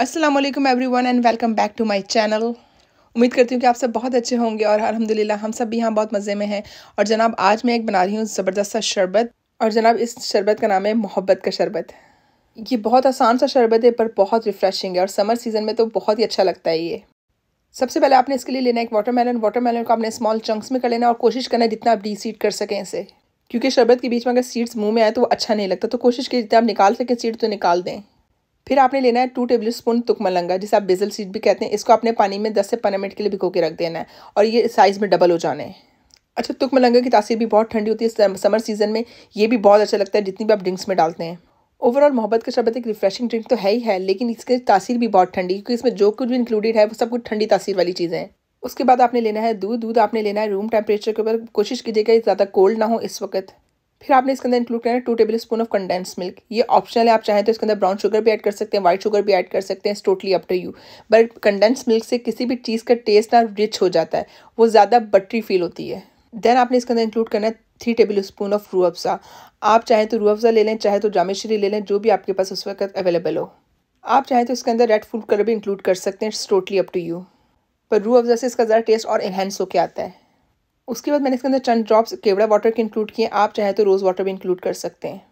अस्सलाम वालेकुम one and welcome back to my channel उम्मीद करती हूँ कि आप सब बहुत अच्छे होंगे और अलहमदिल्ला हम सब भी यहाँ बहुत मज़े में हैं और जनाब आज मैं एक बना रही हूँ ज़बरदस्त सा शरबत और जनाब इस शरबत का नाम है मोहब्बत का शरबत ये बहुत आसान सा शरबत है पर बहुत रिफ़्रेशिंग है और समर सीज़न में तो बहुत ही अच्छा लगता है ये सबसे पहले आपने इसके लिए लेना है एक वाटर मेलन को आपने स्मॉल चंक्स में कर लेना और कोशिश करना है जितना आप डी सीड कर सकें इसे क्योंकि शरबत के बीच में अगर सीड्स मुंह में आए तो वो अच्छा नहीं लगता तो कोशिश कीजिए आप निकाल सकें सीड तो निकाल दें फिर आपने लेना है टू टेबल स्पून तुक मलंगा जिसे आप बेजल सीड भी कहते हैं इसको आपने पानी में दस से पंद्रह मिनट के लिए भिगो के रख देना है और ये साइज़ में डबल हो जाने हैं अच्छा तुक मलंगा की तासीर भी बहुत ठंडी होती है समर सीज़न में ये भी बहुत अच्छा लगता है जितनी भी आप ड्रिंक्स में डालते हैं ओवरऑल मोहब्बत का शरबत एक रिफ्रेशिंग ड्रिंक तो है ही है लेकिन इसकी तासीर भी बहुत ठंडी क्योंकि इसमें जो कुछ भी इंक्लूडेड है वो सब कुछ ठंडी तासीर वाली चीज़ें हैं उसके बाद आपने लेना है दूध दूध आपने लेना है रूम टेम्परेचर के ऊपर कोशिश कीजिएगा ज़्यादा कोल्ड ना हो इस वक्त फिर आपने इसके अंदर इंक्लूड करना है two tablespoon of condense milk ये ऑप्शनल है आप चाहें तो इसके अंदर ब्राउन शुगर भी ऐड कर सकते हैं वाइट शुगर भी ऐड कर सकते हैं totally up to you but condense milk से किसी भी चीज़ का टेस्ट ना रिच हो जाता है वो ज़्यादा बटरी फील होती है देन आपने इसके अंदर इंक्लूड करना है थ्री टेबल स्पून ऑफ रू अफ्ज़ा आप चाहें तो रू अफज़ा ले लें चाहे तो जामेश्वरी ले लें जो भी आपके पास उस वक्त अवेलेबल हो आप चाहें तो इसके अंदर रेड फूड कलर भी इंक्लूड कर सकते हैं it's totally up to you पर रू अफज़ा से इसका ज़रा टेस्ट और इन्हेंस होकर आता है उसके बाद मैंने इसके अंदर चंद ड्रॉप्स केवड़ा वाटर के इंक्लूड किए आप चाहे तो रोज़ वाटर भी इंक्लूड कर सकते हैं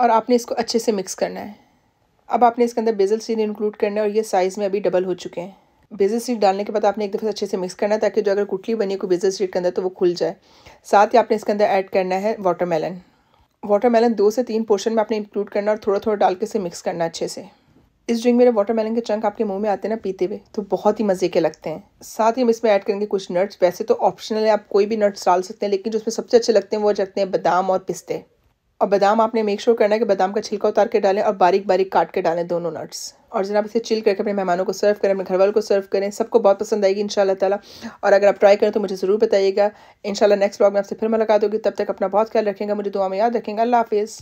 और आपने इसको अच्छे से मिक्स करना है अब आपने इसके अंदर बेजल सीड इंक्लूड करना है और ये साइज़ में अभी डबल हो चुके हैं बेजल सीड डालने के बाद आपने एक दफ़े अच्छे से मिक्स करना है ताकि जो अगर कुटली बनी कोई बेजल सीड के अंदर तो वो खुल जाए साथ ही आपने इसके अंदर ऐड करना है वाटरमेलन वाटरमेलन दो से तीन पोर्शन में आपने इंक्लूड करना और थोड़ा थोड़ा डाल के से मिक्स करना अच्छे से इस ड्रिंक में वाटरमेलन के चंक आपके मुंह में आते हैं ना पीते हुए तो बहुत ही मज़े के लगते हैं साथ ही हम इसमें ऐड करेंगे कुछ नट्स वैसे तो ऑप्शनल है आप कोई भी नट्स डाल सकते हैं लेकिन जो उसमें सबसे अच्छे लगते हैं वो रखते हैं बादाम और पिस्ते और बादाम आपने मेक श्योर करना है कि बादाम का छिलका उतार के डालें और बारीक बारीक काट के डालें दोनों नट्स और जनाब इसे चिल करके अपने मेहमानों को सर्व करें अपने घर वालों को सर्व करें सबको बहुत पसंद आएगी इन ताला और अगर आप ट्राई करें तो मुझे ज़रूर बताइएगा इन नेक्स्ट ब्लॉग में आपसे फिर मुलाकात होगी तब तक अपना बहुत ख्याल रखेंगे मुझे दुआ में याद रखेंगे अल्लाह हाफिज़